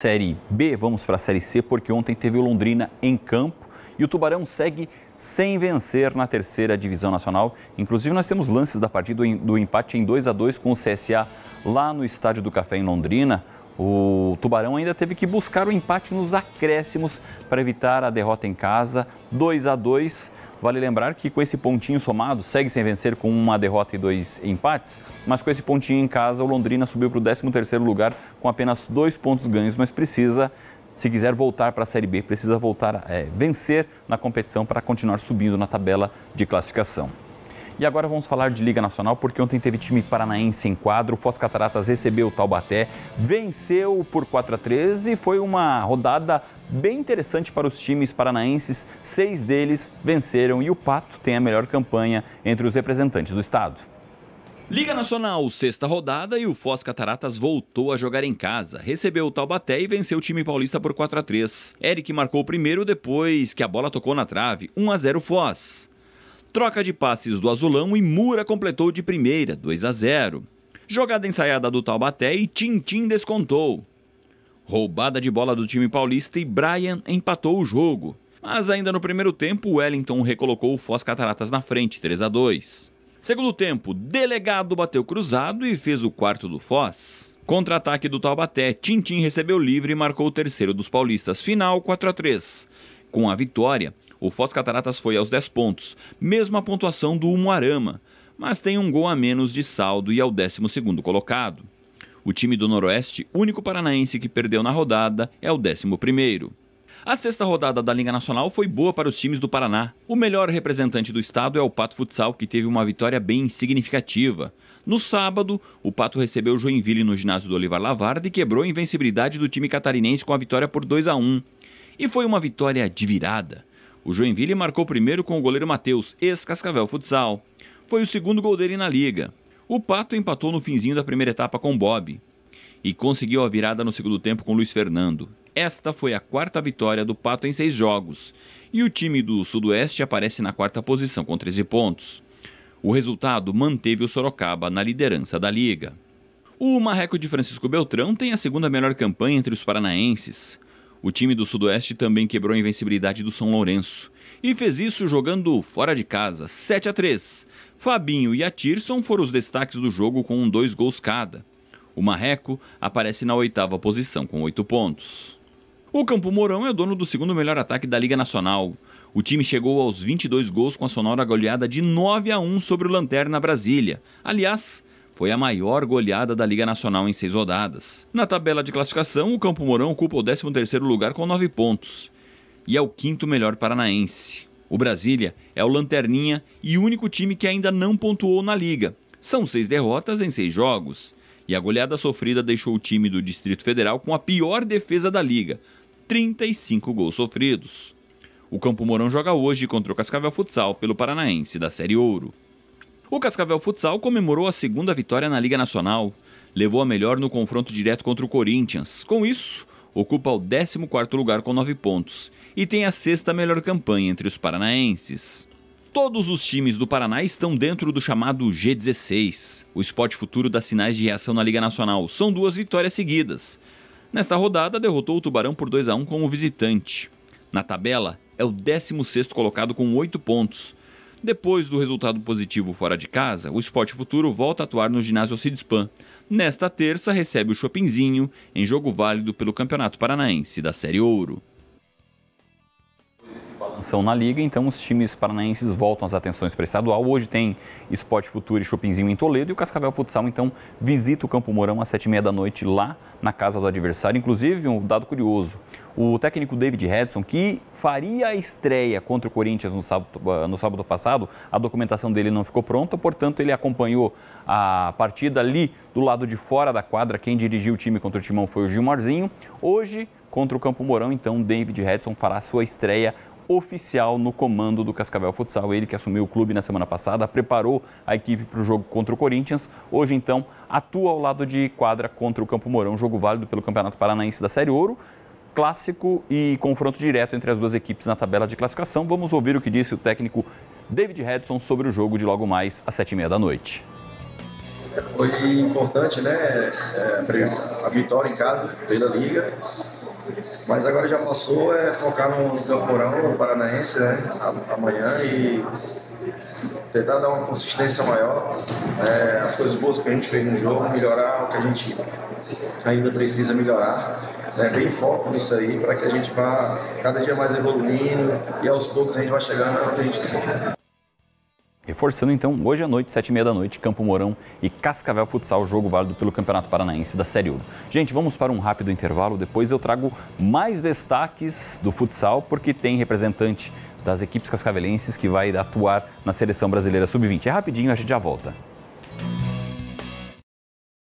Série B, vamos para a Série C, porque ontem teve o Londrina em campo e o Tubarão segue sem vencer na terceira divisão nacional. Inclusive, nós temos lances da partida do empate em 2 a 2 com o CSA lá no Estádio do Café em Londrina. O Tubarão ainda teve que buscar o empate nos acréscimos para evitar a derrota em casa. 2 a 2 Vale lembrar que com esse pontinho somado, segue sem vencer com uma derrota e dois empates, mas com esse pontinho em casa, o Londrina subiu para o 13º lugar com apenas dois pontos ganhos, mas precisa, se quiser voltar para a Série B, precisa voltar a eh, é, vencer na competição para continuar subindo na tabela de classificação. E agora vamos falar de Liga Nacional, porque ontem teve time paranaense em quadro. O Foz Cataratas recebeu o Taubaté, venceu por 4 a 13 e foi uma rodada bem interessante para os times paranaenses. Seis deles venceram e o Pato tem a melhor campanha entre os representantes do estado. Liga Nacional, sexta rodada e o Foz Cataratas voltou a jogar em casa. Recebeu o Taubaté e venceu o time paulista por 4 a 3. Eric marcou o primeiro depois que a bola tocou na trave, 1 a 0 Foz. Troca de passes do Azulão e Mura completou de primeira, 2 a 0. Jogada ensaiada do Taubaté e Tintim descontou. Roubada de bola do time paulista e Brian empatou o jogo. Mas ainda no primeiro tempo, Wellington recolocou o Foz Cataratas na frente, 3 a 2. Segundo tempo, Delegado bateu cruzado e fez o quarto do Foz. Contra-ataque do Taubaté, Tintim recebeu livre e marcou o terceiro dos paulistas. Final 4 a 3. Com a vitória, o Foz Cataratas foi aos 10 pontos, mesma pontuação do Umuarama, mas tem um gol a menos de saldo e é o 12 segundo colocado. O time do Noroeste, único paranaense que perdeu na rodada, é o 11º. A sexta rodada da Liga Nacional foi boa para os times do Paraná. O melhor representante do estado é o Pato Futsal, que teve uma vitória bem significativa. No sábado, o Pato recebeu o Joinville no ginásio do Olivar Lavarda e quebrou a invencibilidade do time catarinense com a vitória por 2 a 1. E foi uma vitória de virada. O Joinville marcou primeiro com o goleiro Matheus, ex-Cascavel Futsal. Foi o segundo gol dele na liga. O Pato empatou no finzinho da primeira etapa com Bob e conseguiu a virada no segundo tempo com Luiz Fernando. Esta foi a quarta vitória do Pato em seis jogos e o time do Sudoeste aparece na quarta posição com 13 pontos. O resultado manteve o Sorocaba na liderança da liga. O Marreco de Francisco Beltrão tem a segunda melhor campanha entre os paranaenses. O time do Sudoeste também quebrou a invencibilidade do São Lourenço e fez isso jogando fora de casa, 7 a 3. Fabinho e Atirson foram os destaques do jogo com dois gols cada. O Marreco aparece na oitava posição com oito pontos. O Campo Mourão é dono do segundo melhor ataque da Liga Nacional. O time chegou aos 22 gols com a sonora goleada de 9 a 1 sobre o Lanterna Brasília. Aliás, foi a maior goleada da Liga Nacional em seis rodadas. Na tabela de classificação, o Campo Mourão ocupa o 13º lugar com nove pontos e é o quinto melhor paranaense. O Brasília é o lanterninha e único time que ainda não pontuou na liga. São seis derrotas em seis jogos. E a goleada sofrida deixou o time do Distrito Federal com a pior defesa da liga, 35 gols sofridos. O Campo Mourão joga hoje contra o Cascavel Futsal pelo Paranaense da Série Ouro. O Cascavel Futsal comemorou a segunda vitória na Liga Nacional. Levou a melhor no confronto direto contra o Corinthians. Com isso, ocupa o 14º lugar com 9 pontos e tem a sexta melhor campanha entre os paranaenses. Todos os times do Paraná estão dentro do chamado G16, o esporte futuro das sinais de reação na Liga Nacional. São duas vitórias seguidas. Nesta rodada, derrotou o Tubarão por 2 a 1 como visitante. Na tabela, é o 16º colocado com 8 pontos, depois do resultado positivo fora de casa, o Esporte Futuro volta a atuar no ginásio Cidispan. Nesta terça, recebe o Chopinzinho em jogo válido pelo Campeonato Paranaense da Série Ouro avançam na liga, então os times paranaenses voltam as atenções para o estadual. Hoje tem Esporte Futuro e Chopinzinho em Toledo e o Cascavel Futsal, então, visita o Campo Mourão às sete e meia da noite lá na casa do adversário. Inclusive, um dado curioso, o técnico David Hedson, que faria a estreia contra o Corinthians no sábado, eh, no sábado passado, a documentação dele não ficou pronta, portanto, ele acompanhou a partida ali do lado de fora da quadra. Quem dirigiu o time contra o Timão foi o Gilmarzinho. Hoje, contra o Campo Mourão, então David Hedson fará sua estreia oficial no comando do Cascavel Futsal. Ele que assumiu o clube na semana passada, preparou a equipe para o jogo contra o Corinthians. Hoje, então, atua ao lado de quadra contra o Campo Mourão, jogo válido pelo Campeonato Paranaense da Série Ouro. Clássico e confronto direto entre as duas equipes na tabela de classificação. Vamos ouvir o que disse o técnico David Redson sobre o jogo de logo mais às sete e meia da noite. Foi importante, né? É, é, a vitória em casa pela Liga mas agora já passou, é focar no, campeonato Camporão, no Paranaense, né? Amanhã e tentar dar uma consistência maior, é, as coisas boas que a gente fez no jogo, melhorar o que a gente ainda precisa melhorar. É bem foco nisso aí, para que a gente vá cada dia mais evoluindo e aos poucos a gente vai chegando onde a gente tem. Reforçando então, hoje à noite, sete e meia da noite, Campo Mourão e Cascavel Futsal, jogo válido pelo Campeonato Paranaense da Série Ouro. Gente, vamos para um rápido intervalo, depois eu trago mais destaques do futsal, porque tem representante das equipes cascavelenses que vai atuar na Seleção Brasileira Sub-20. É rapidinho, a gente já volta.